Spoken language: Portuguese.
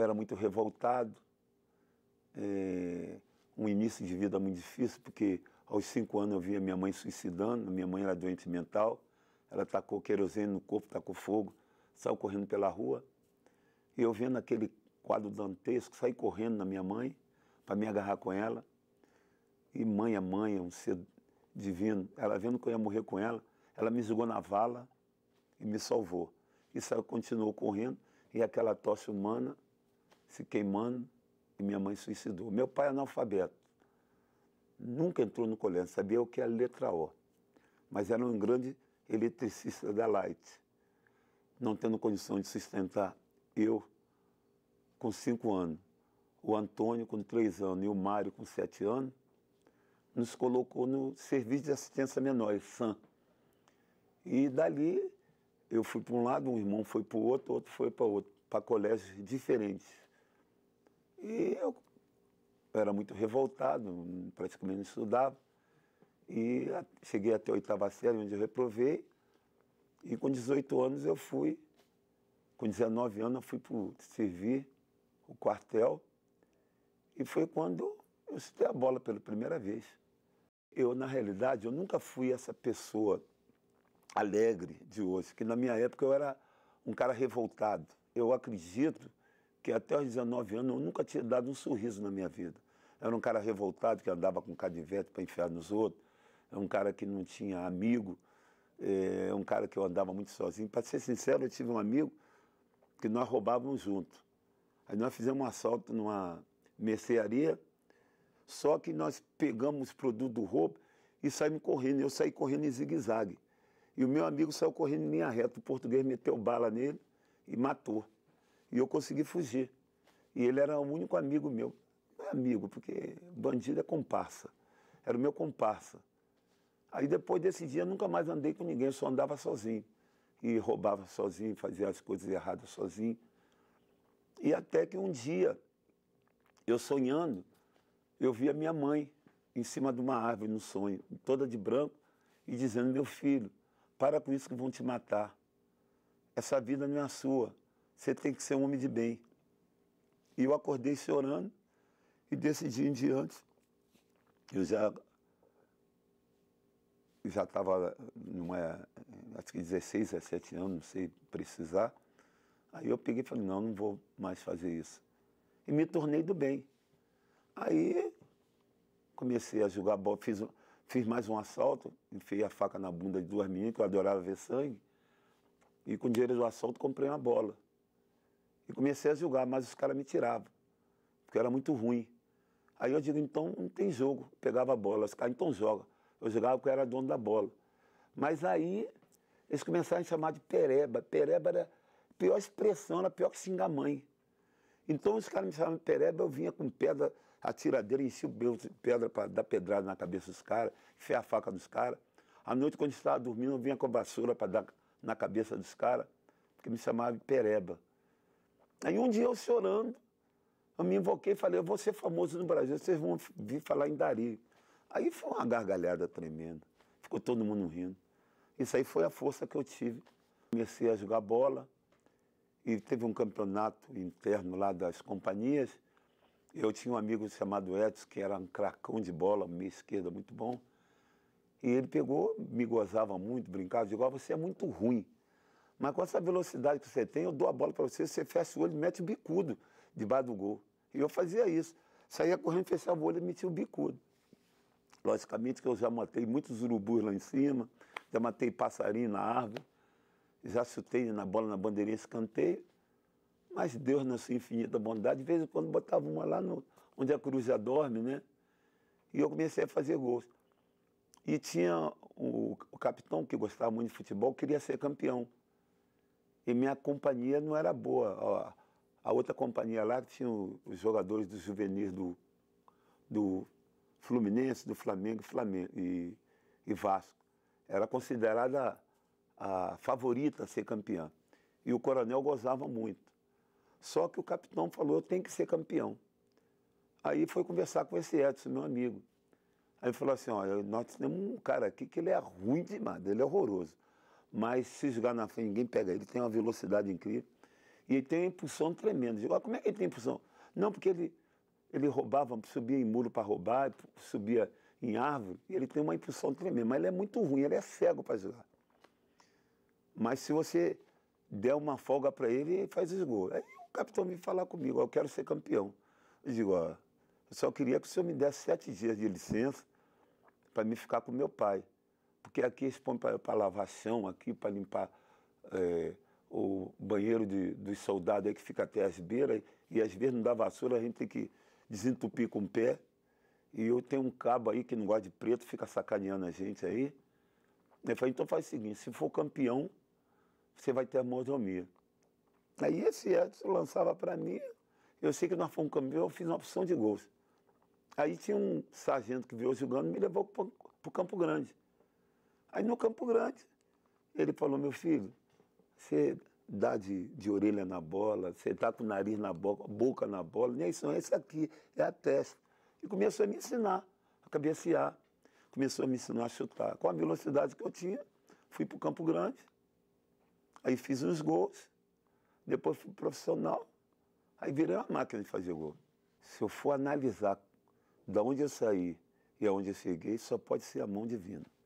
eu era muito revoltado. É, um início de vida muito difícil, porque aos cinco anos eu via minha mãe suicidando, minha mãe era doente mental, ela tacou querosene no corpo, tacou fogo, saiu correndo pela rua. E eu vendo aquele quadro dantesco, saí correndo na minha mãe para me agarrar com ela. E mãe é mãe, é um ser divino. Ela vendo que eu ia morrer com ela, ela me jogou na vala e me salvou. E saiu, continuou correndo, e aquela tosse humana se queimando e minha mãe suicidou. Meu pai é analfabeto, nunca entrou no colégio, sabia o que era é letra O, mas era um grande eletricista da Light. Não tendo condição de sustentar eu com cinco anos, o Antônio com três anos e o Mário com sete anos, nos colocou no Serviço de Assistência Menor, SAM. E dali eu fui para um lado, um irmão foi para o outro, outro foi para outro, para colégios diferentes. E eu era muito revoltado, praticamente não estudava. E cheguei até a oitava série, onde eu reprovei. E com 18 anos eu fui, com 19 anos eu fui para servir o quartel. E foi quando eu chutei a bola pela primeira vez. Eu, na realidade, eu nunca fui essa pessoa alegre de hoje, que na minha época eu era um cara revoltado. Eu acredito que até os 19 anos eu nunca tinha dado um sorriso na minha vida. Era um cara revoltado que andava com cadivete para enfiar nos outros, era um cara que não tinha amigo, é um cara que eu andava muito sozinho. Para ser sincero, eu tive um amigo que nós roubávamos junto. Aí nós fizemos um assalto numa mercearia, só que nós pegamos o produto do roubo e saímos correndo. Eu saí correndo em zigue-zague. E o meu amigo saiu correndo em linha reta. O português meteu bala nele e matou. E eu consegui fugir. E ele era o único amigo meu. Não é amigo, porque bandido é comparsa. Era o meu comparsa. Aí depois desse dia nunca mais andei com ninguém, só andava sozinho. E roubava sozinho, fazia as coisas erradas sozinho. E até que um dia, eu sonhando, eu vi a minha mãe em cima de uma árvore no sonho, toda de branco, e dizendo: Meu filho, para com isso que vão te matar. Essa vida não é a sua. Você tem que ser um homem de bem. E eu acordei chorando e desse dia em diante eu já já estava, não é, acho que 16, 17 anos, não sei precisar. Aí eu peguei e falei, não, não vou mais fazer isso. E me tornei do bem. Aí comecei a jogar bola, fiz, fiz mais um assalto, enfiei a faca na bunda de duas meninas, que eu adorava ver sangue. E com o dinheiro do assalto comprei uma bola. E comecei a julgar, mas os caras me tiravam, porque era muito ruim. Aí eu digo, então não tem jogo. Pegava a bola, os caras, então joga. Eu jogava porque eu era dono da bola. Mas aí eles começaram a me chamar de pereba. Pereba era a pior expressão, era pior que xingar mãe. Então os caras me chamavam de pereba, eu vinha com pedra, a tiradeira, enchia o pedra para dar pedrada na cabeça dos caras, enfiar a faca nos caras. À noite, quando estava dormindo, eu vinha com a vassoura para dar na cabeça dos caras, porque me chamavam de pereba. Aí um dia eu chorando, eu me invoquei e falei, eu vou ser famoso no Brasil, vocês vão vir falar em Dari. Aí foi uma gargalhada tremenda, ficou todo mundo rindo. Isso aí foi a força que eu tive. Comecei a jogar bola e teve um campeonato interno lá das companhias. Eu tinha um amigo chamado Edson, que era um cracão de bola, meia esquerda, muito bom. E ele pegou, me gozava muito, brincava, de igual, você é muito ruim. Mas com essa velocidade que você tem, eu dou a bola para você, você fecha o olho e mete o bicudo debaixo do gol. E eu fazia isso. Saía correndo, fechava o olho e metia o bicudo. Logicamente que eu já matei muitos urubus lá em cima, já matei passarinho na árvore, já chutei na bola na bandeirinha escanteio. Mas Deus, na sua infinita bondade, de vez em quando botava uma lá no, onde a cruz já dorme, né? E eu comecei a fazer gols. E tinha o, o capitão que gostava muito de futebol, queria ser campeão e minha companhia não era boa. A outra companhia lá que tinha os jogadores do juvenil do, do Fluminense, do Flamengo, Flamengo e, e Vasco. Era considerada a favorita a ser campeã. E o coronel gozava muito. Só que o capitão falou, eu tenho que ser campeão. Aí foi conversar com esse Edson, meu amigo. Aí ele falou assim, olha, nós temos um cara aqui que ele é ruim demais, ele é horroroso mas se jogar na frente, ninguém pega ele. Tem uma velocidade incrível e ele tem uma impulsão tremenda. Digo, ah, como é que ele tem impulsão? Não, porque ele, ele roubava, subia em muro para roubar, subia em árvore, e ele tem uma impulsão tremenda, mas ele é muito ruim, ele é cego para jogar. Mas se você der uma folga para ele, ele faz os gols. Aí o capitão vem falar comigo, eu quero ser campeão. Eu digo, ó, eu só queria que o senhor me desse sete dias de licença para me ficar com meu pai porque aqui eles põem para lavação, aqui para limpar é, o banheiro de, dos soldados aí que fica até as beiras, e às vezes não dá vassoura, a gente tem que desentupir com o pé. E eu tenho um cabo aí que não gosta de preto, fica sacaneando a gente aí. Eu falei, então faz o seguinte, se for campeão, você vai ter a mordomia. Aí esse Edson lançava para mim, eu sei que nós fomos campeão, eu fiz uma opção de gols. Aí tinha um sargento que veio jogando e me levou para o Campo Grande. Aí no Campo Grande, ele falou, meu filho, você dá de, de orelha na bola, você está com o nariz na boca, boca na bola, nem isso, esse aqui é a testa. E começou a me ensinar a cabecear, começou a me ensinar a chutar. Com a velocidade que eu tinha, fui para o Campo Grande, aí fiz uns gols, depois fui profissional, aí virei uma máquina de fazer gol. Se eu for analisar de onde eu saí e aonde eu cheguei, só pode ser a mão divina.